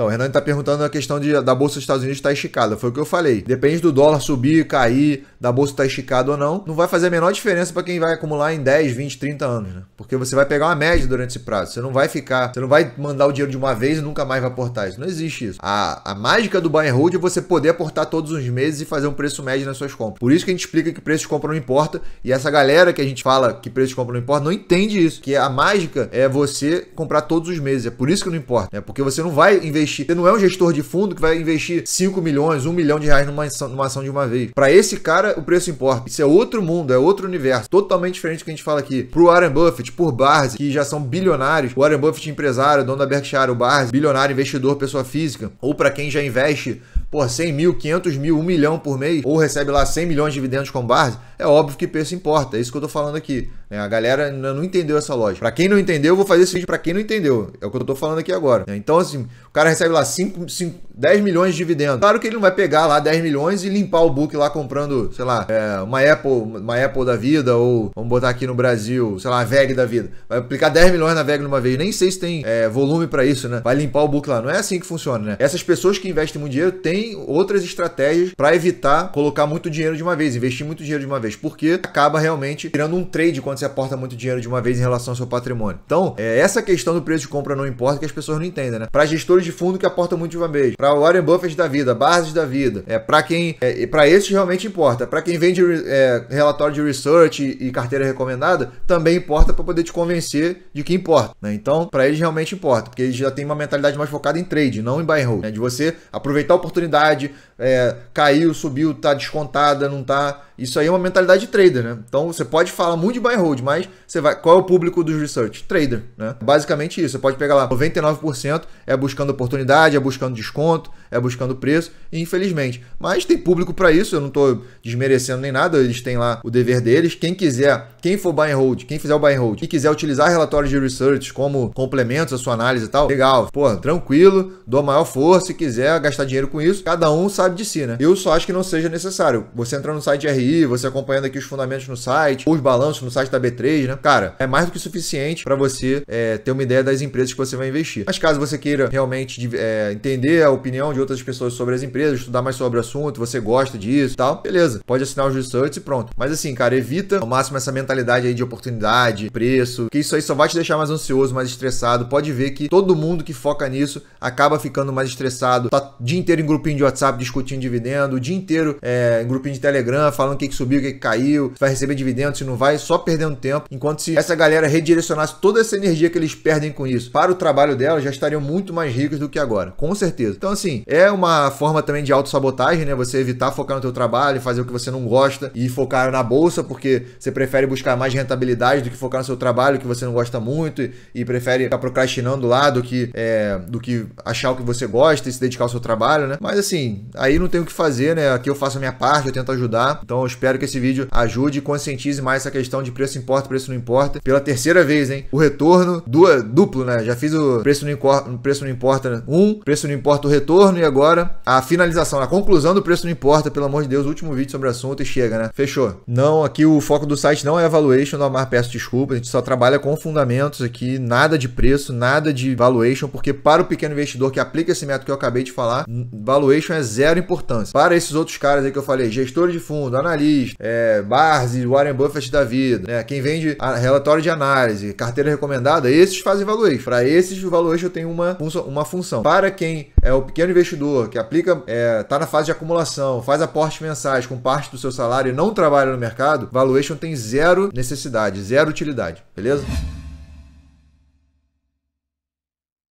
Então, o Renan está perguntando a questão de, da Bolsa dos Estados Unidos estar tá esticada. Foi o que eu falei. Depende do dólar subir, cair, da Bolsa estar tá esticada ou não. Não vai fazer a menor diferença para quem vai acumular em 10, 20, 30 anos, né? Porque você vai pegar uma média durante esse prazo. Você não vai ficar, você não vai mandar o dinheiro de uma vez e nunca mais vai aportar isso. Não existe isso. A, a mágica do buy and hold é você poder aportar todos os meses e fazer um preço médio nas suas compras. Por isso que a gente explica que preço de compra não importa. E essa galera que a gente fala que preço de compra não importa não entende isso. Que a mágica é você comprar todos os meses. É por isso que não importa. Né? Porque você não vai investir investir. Você não é um gestor de fundo que vai investir 5 milhões, 1 milhão de reais numa ação, numa ação de uma vez. Para esse cara, o preço importa. Isso é outro mundo, é outro universo, totalmente diferente do que a gente fala aqui. Pro Warren Buffett, por Barzi, que já são bilionários, o Warren Buffett empresário, dono da Berkshire, o Barzi, bilionário, investidor, pessoa física, ou para quem já investe por 100 mil, 500 mil, 1 milhão por mês, ou recebe lá 100 milhões de dividendos com base, é óbvio que preço importa. É isso que eu tô falando aqui. Né? A galera ainda não entendeu essa lógica. Para quem não entendeu, eu vou fazer esse vídeo para quem não entendeu. É o que eu tô falando aqui agora. Né? Então, assim, o cara recebe lá 5, 5, 10 milhões de dividendos. Claro que ele não vai pegar lá 10 milhões e limpar o book lá comprando, sei lá, é, uma Apple, uma Apple da vida, ou vamos botar aqui no Brasil, sei lá, a VEG da vida. Vai aplicar 10 milhões na VEG numa vez. Nem sei se tem é, volume para isso, né? Vai limpar o book lá. Não é assim que funciona, né? Essas pessoas que investem muito dinheiro têm outras estratégias para evitar colocar muito dinheiro de uma vez, investir muito dinheiro de uma vez, porque acaba realmente tirando um trade quando você aporta muito dinheiro de uma vez em relação ao seu patrimônio. Então, é, essa questão do preço de compra não importa que as pessoas não entendem, né? Para gestores de fundo que aportam muito de uma vez, para Warren Buffett da vida, bases da vida, é para quem, é, para esses realmente importa. Para quem vende é, relatório de research e, e, carteira recomendada, também importa para poder te convencer de que importa, né? Então, para eles realmente importa, porque eles já têm uma mentalidade mais focada em trade, não em buy and hold, né? de você aproveitar a oportunidade, é, caiu, subiu, tá descontada, não tá. Isso aí é uma mentalidade de trader, né? Então, você pode falar muito de buy and hold gold, mas você vai. Qual é o público dos research? Trader, né? Basicamente isso. Você pode pegar lá 99% é buscando oportunidade, é buscando desconto, é buscando preço, infelizmente. Mas tem público para isso, eu não estou desmerecendo nem nada, eles têm lá o dever deles. Quem quiser, quem for buy and hold, quem fizer o buy and hold e quiser utilizar relatórios de research como complementos à sua análise e tal, legal, pô, tranquilo, dou maior força se quiser gastar dinheiro com isso. Cada um sabe de si, né? Eu só acho que não seja necessário. Você entrar no site de RI, você acompanhando aqui os fundamentos no site, os balanços no site da B3, né? Cara, é mais do que suficiente para você é, ter uma ideia das empresas que você vai investir. Mas caso você queira realmente é, entender a opinião de outras pessoas sobre as empresas, estudar mais sobre o assunto, você gosta disso e tal, beleza. Pode assinar os research e pronto. Mas assim, cara, evita ao máximo essa mentalidade aí de oportunidade, preço, que isso aí só vai te deixar mais ansioso, mais estressado. Pode ver que todo mundo que foca nisso acaba ficando mais estressado, tá o dia inteiro em grupinho de WhatsApp discutindo dividendo, o dia inteiro é, em grupinho de Telegram falando o que, que subiu, o que, que caiu, vai receber dividendo, se não vai, só perdendo tempo, enquanto se essa galera redirecionasse toda essa energia que eles perdem com isso para o trabalho dela, já estariam muito mais ricos do que agora, com certeza. Então, assim, é uma forma também de autossabotagem, né? Você evitar focar no teu trabalho, fazer o que você não gosta e focar na bolsa, porque você prefere buscar mais rentabilidade do que focar no seu trabalho que você não gosta muito e, e prefere ficar procrastinando lá do que, é, do que achar o que você gosta e se dedicar ao seu trabalho, né? Mas, assim, aí não tem o que fazer, né? Aqui eu faço a minha parte, eu tento ajudar. Então, eu espero que esse vídeo ajude e conscientize mais essa questão de preço preço importa, preço não importa. Pela terceira vez, hein? O retorno du é, duplo, né? Já fiz o preço não, importa, preço não importa um, preço não importa o retorno e agora a finalização, a conclusão do preço não importa, pelo amor de Deus, último vídeo sobre o assunto e chega, né? Fechou. Não, aqui o foco do site não é valuation, não Amar peço desculpa, a gente só trabalha com fundamentos aqui, nada de preço, nada de valuation, porque para o pequeno investidor que aplica esse método que eu acabei de falar, valuation é zero importância. Para esses outros caras aí que eu falei, gestor de fundo, analista, é, Barzi, Warren Buffett da vida, né? É, quem vende relatório de análise, carteira recomendada, esses fazem valuation. Para esses, o valuation tem uma, função, uma função. Para quem é o pequeno investidor que aplica, é, tá na fase de acumulação, faz aportes mensais com parte do seu salário e não trabalha no mercado, valuation tem zero necessidade, zero utilidade, beleza?